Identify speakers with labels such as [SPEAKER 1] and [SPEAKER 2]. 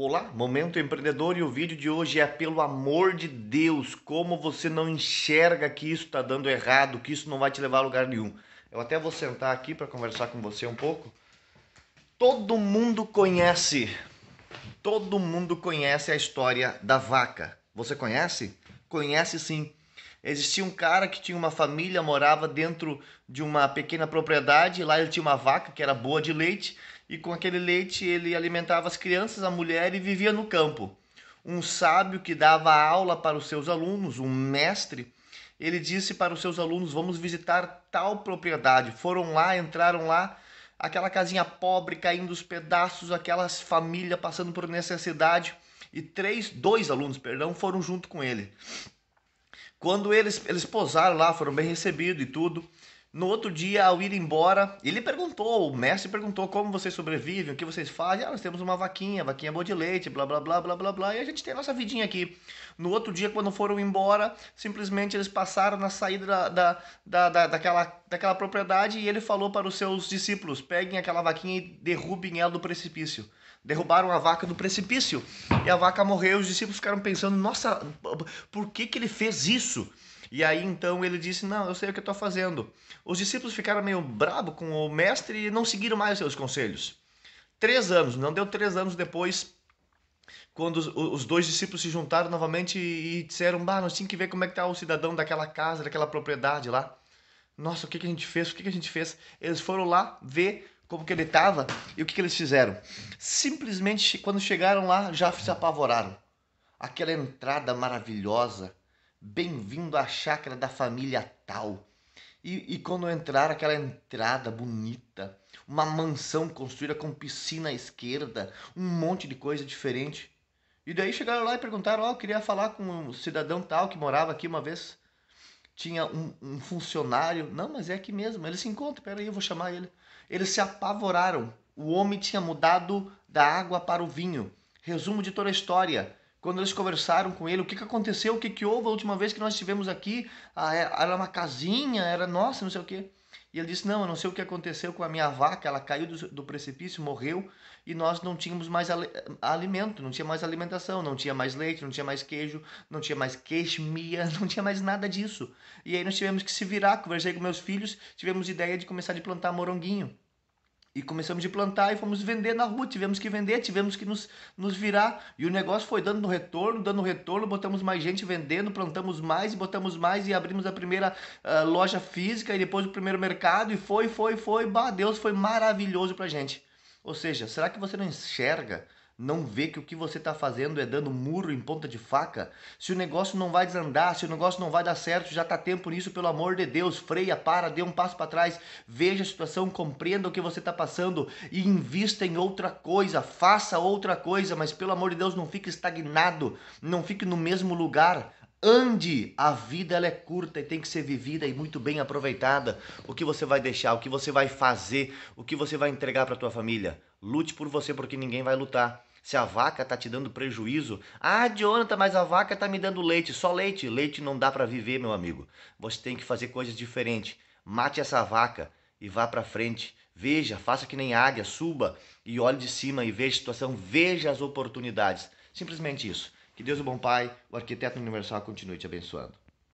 [SPEAKER 1] Olá, Momento Empreendedor e o vídeo de hoje é pelo amor de Deus, como você não enxerga que isso está dando errado, que isso não vai te levar a lugar nenhum. Eu até vou sentar aqui para conversar com você um pouco. Todo mundo conhece, todo mundo conhece a história da vaca. Você conhece? Conhece sim. Existia um cara que tinha uma família, morava dentro de uma pequena propriedade, lá ele tinha uma vaca que era boa de leite e com aquele leite ele alimentava as crianças, a mulher e vivia no campo. Um sábio que dava aula para os seus alunos, um mestre, ele disse para os seus alunos: Vamos visitar tal propriedade. Foram lá, entraram lá, aquela casinha pobre caindo os pedaços, aquelas família passando por necessidade. E três, dois alunos, perdão, foram junto com ele. Quando eles, eles posaram lá, foram bem recebidos e tudo, no outro dia, ao ir embora, ele perguntou, o mestre perguntou como vocês sobrevivem, o que vocês fazem. Ah, nós temos uma vaquinha, vaquinha boa de leite, blá blá blá blá blá blá, e a gente tem a nossa vidinha aqui. No outro dia, quando foram embora, simplesmente eles passaram na saída da, da, da, da daquela, daquela propriedade e ele falou para os seus discípulos: peguem aquela vaquinha e derrubem ela do precipício derrubaram a vaca do precipício e a vaca morreu. Os discípulos ficaram pensando: nossa, por que, que ele fez isso? E aí então ele disse: Não, eu sei o que estou fazendo. Os discípulos ficaram meio brabo com o mestre e não seguiram mais os seus conselhos. Três anos, não deu três anos depois, quando os, os dois discípulos se juntaram novamente e, e disseram: Bah, nós tínhamos que ver como é que está o cidadão daquela casa, daquela propriedade lá. Nossa, o que, que a gente fez? O que, que a gente fez? Eles foram lá ver como que ele estava e o que, que eles fizeram. Simplesmente, quando chegaram lá, já se apavoraram. Aquela entrada maravilhosa, bem-vindo à chácara da família tal. E, e, quando entrar, aquela entrada bonita, uma mansão construída com piscina à esquerda, um monte de coisa diferente. E daí chegaram lá e perguntaram: Ó, oh, eu queria falar com um cidadão tal que morava aqui uma vez. Tinha um, um funcionário. Não, mas é aqui mesmo. Ele se encontra, peraí, eu vou chamar ele. Eles se apavoraram. O homem tinha mudado da água para o vinho. Resumo de toda a história quando eles conversaram com ele, o que, que aconteceu, o que, que houve a última vez que nós estivemos aqui, ah, é, era uma casinha, era nossa, não sei o quê. E ele disse: Não, eu não sei o que aconteceu com a minha vaca, ela caiu do, do precipício, morreu e nós não tínhamos mais al eh, alimento, não tinha mais alimentação, não tinha mais leite, não tinha mais queijo, não tinha mais queixmia, não tinha mais nada disso. E aí nós tivemos que se virar. Conversei com meus filhos, tivemos ideia de começar a plantar moranguinho. E começamos a plantar e fomos vender na rua, tivemos que vender, tivemos que nos, nos virar. E o negócio foi dando retorno, dando retorno, botamos mais gente vendendo, plantamos mais, e botamos mais e abrimos a primeira uh, loja física e depois o primeiro mercado. E foi, foi, foi. Bah, Deus foi maravilhoso pra gente. Ou seja, será que você não enxerga não vê que o que você está fazendo é dando murro em ponta de faca? Se o negócio não vai desandar, se o negócio não vai dar certo, já está tempo nisso, pelo amor de Deus, freia, para, dê um passo para trás, veja a situação, compreenda o que você está passando e invista em outra coisa, faça outra coisa, mas pelo amor de Deus, não fique estagnado, não fique no mesmo lugar. Ande, a vida ela é curta e tem que ser vivida e muito bem aproveitada. O que você vai deixar, o que você vai fazer, o que você vai entregar para tua família? Lute por você porque ninguém vai lutar se a vaca tá te dando prejuízo. Ah, Jonathan, mas a vaca tá me dando leite, só leite. Leite não dá para viver, meu amigo. Você tem que fazer coisas diferentes. Mate essa vaca e vá para frente. Veja, faça que nem águia, suba e olhe de cima e veja a situação, veja as oportunidades. Simplesmente isso. Que Deus, o bom Pai, o arquiteto universal, continue te abençoando.